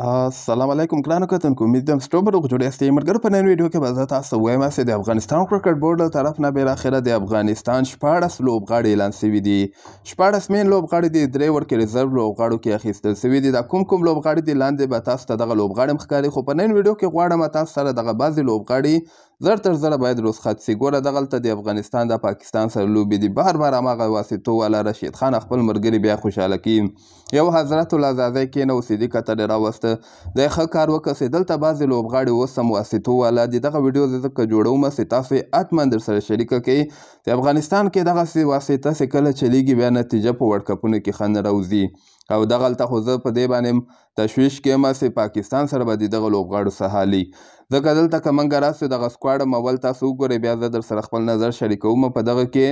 السلام علیکم ګرانو کتونکو امید ده ستاسو په روغ جوړ یاست مرګر په نن ویډیو کې به زه تاسو وایم چې د افغانستان کرکټ بورډ له طرف نه بیر اخره د افغانستان 14 لوبغاړي اعلان شوي دي 14 مین لوبغاړي د درې ورکې ریزرو لوبغاړو کې اخیستل شوي دي دا کوم کوم لوبغاړي دي لاندې به تاسو ته دغه لوبغاړي مخکاري خو په نن ویډیو کې غواړم تاسو سره دغه بعضي لوبغاړي زر تر زره باید رسخت سي ګوره دغلته د افغانستان د پاکستان سره لوبې دي بار بار هماغه واسطو والا رشید خان خپل ملګري بیا خوشحاله کوي یو حضرت الازازی کېنه اوسېدي کتل یې راوسته دی ښه کار وکړ چې دلته بعضې لوبغاړي اوس هم واسطو والا دي دغه ویډیو زه ځکه جوړوم چې تاسو یې حتمن درسره شریکه کوئ د افغانستان کې دغسې واسطه چې کله چلیږي بیا نتیجه په ورډ کپونو کې ښه نه راوځي او دغلته خو زه په دې باندې تشویش کې م چې پاکستان سره به د دغه لوبغاړو سهالي ځکه دلته که منګه راسو دغه سکواډم اول تاسو وګورئ بیا زه در سره خپل نظر شریکوم په دغه کې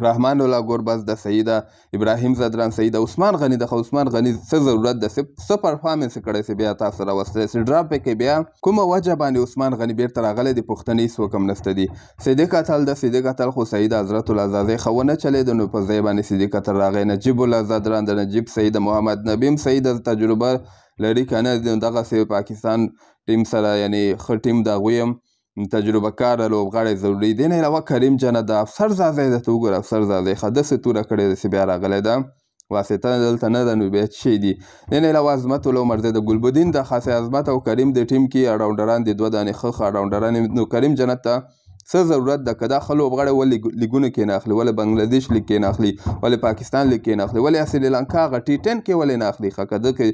رحمان الله ګوربز د سیدا ابراهیم زدران سیدا عثمان غنی د عثمان غنی څه ضرورت د څه پرفارمنس کړی سی بیا تاسو راوستل سی ډراپ کې بیا کومه وجه باندې عثمان غنی بیرته راغلی د پښتنې سو کم نسته دی صدیق اتل د صدیق اتل خو سید حضرت العزازی خونه چلی د نو په ځای باندې صدیق اتل راغی نجیب الله زدران د نجیب سید محمد نبیم سید تجربه لري کنه دغه سی پاکستان ټیم سره یعنی خټیم دا غویم تجربه کار لوبغاړی ضروري دی نه علاوه کریم جنه د افسر زازی درته وګوره افسر زازی ښه داسې توره کړې داسې بیا راغلی ده واسطه دلته نه ده نو بیا څه دي نه نه علاوه عظمت العمر دی د ګلبدین د خاصې عظمت او کریم د ټیم کې اراونډران دي دوه دانې ښه ښه اراونډران نو کریم جنت ته څه ضرورت ده که دا ښه لوبغاړی ولې لیګونه کې نه اخلي ولې بنګلادیش لیګ کې نه اخلي ولې پاکستان لیګ کې نه اخلي ولې سریلانکا هغه ټي ټین کې ولې نه اخلي ښه که ده کې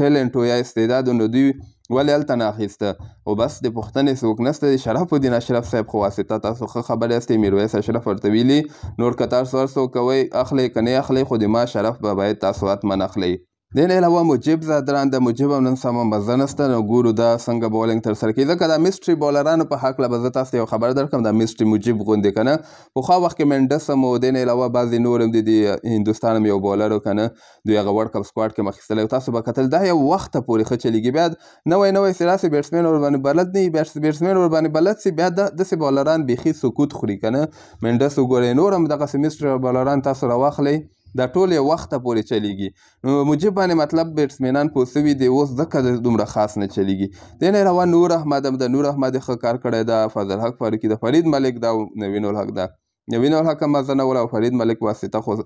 ټیلنټ یا استعداد نو دوی ولې هلته نه اخیسته او بس د پوښتنې څوک نسته د شرف الدین اشرف صاحب خو واسطه تاسو ښه خبر یاستئ میرویس اشرف ورته ویلي نور که تاسو هر څوک کوئ اخلئ که نه اخلئ خو د ما شرف به باید تاسو حتما اخلئ د نه علاوه مجيب زادران د مجيب نن سم مزنسته نو ګورو دا څنګه بولینګ تر سره کیږي ځکه دا میسټری بولرانو په حق لبه زتا یو خبر درکم دا میسټری مجيب غوندې کنه په خو وخت کې منډس مو د نه علاوه بعضی نورم د هندستان یو بولر کنه دوی هغه ورلد کپ سکواډ کې مخکې او تاسو به کتل دا یو وخت پورې خچلېږي بیا نوې نوې سراسي بیټسمن ور باندې بلد نه بیټس بیټسمن ور باندې بلد سي بیا د سه بولران بيخي سکوت خوري کنه منډس وګورې نورم دغه میسټری بولران تاسو راوخلې دا ټول یو وخته پورې چلیږي نو مجب باندې مطلب بیټسمینان پوه سوي دي اوس ځکه دومره خاص نه چلیږي دې نه علاوه نور احمد هم د نور احمد ښه کار کړی ده فضل حق فاروقي د فرید ملک دا نوین الحق ده نوین الحق هم مزنه ولا فرید ملک واسطه خو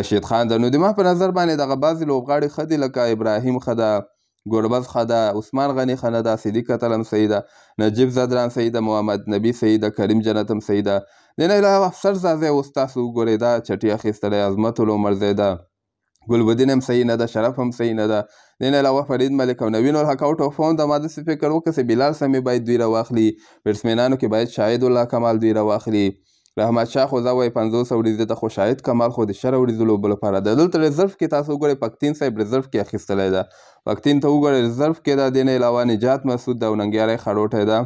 رشید خان ده نو د ما په نظر باندې دغه بعضې لوبغاړي ښه دي لکه ابراهیم ښه ده ګوربز ښه ده عثمان غني ښه نه ده صدیق اتل هم صحیح ده نجیب زدران صحیح ده محمد نبي صحیح ده کریم جنت هم صحیح ده دینه علاوه سرزازی اوس تاسو وګورئ دا چټي اخیستلی عظمت العمر ځای ده ګلبدین هم صحیح نه ده شرف هم صحیح نه ده دین علاوه فرید ملک او نوین الحق آوټ آف فورم د ما داسې فکر وکړ چې بلال سمې باید دوی راواخلي بیټسمینانو کې باید شاهد الله کمال دوی راواخلي رحمت شاه خوزه وایي پنځوس اوریزې ته خو شاهد کمال خو د شر اوریزو لوبو لپاره ده دلته ریزرف کې تاسو وګورئ پکتین صاحب ریزرف کې اخیستلی ده پکتین ته وګورئ ریزرف کې ده دین علاوه نجات مسعود ده او ننګیالی خروټی ده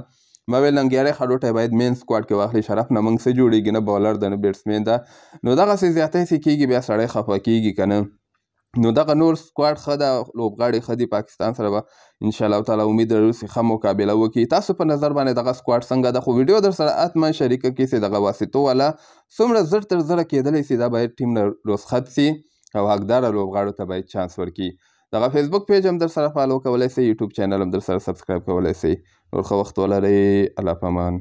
ما ویل ننګیالی خړوټی باید مین سکواډ کې واخلي شرف نه موږ څه جوړېږي نه بالر ده نه بیټسمین ده نو دغسې زیاتی سې کېږي بیا سړی خفه کېږي که نه نو دغه نور سکواډ ښه ده لوبغاړي ښه دي پاکستان سره به انشاءالله تعالی امید لرو چې ښه مقابله وکړي تاسو په نظر باندې دغه سکواډ څنګه ده خو ویډیو در سره حتما شریکه کړئ چې دغه واسطو والا څومره زر تر زره کیدلی سي دا باید ټیم نه روزخط سي او حقداره لوبغاړو ته باید چانس ورکړي دغه فیسبوک پیج هم در سره فالو کولی سئ یوټیوب چینل هم در سره سبسکرایب کولی سئ نور ښه وخت ولرئ الله پامان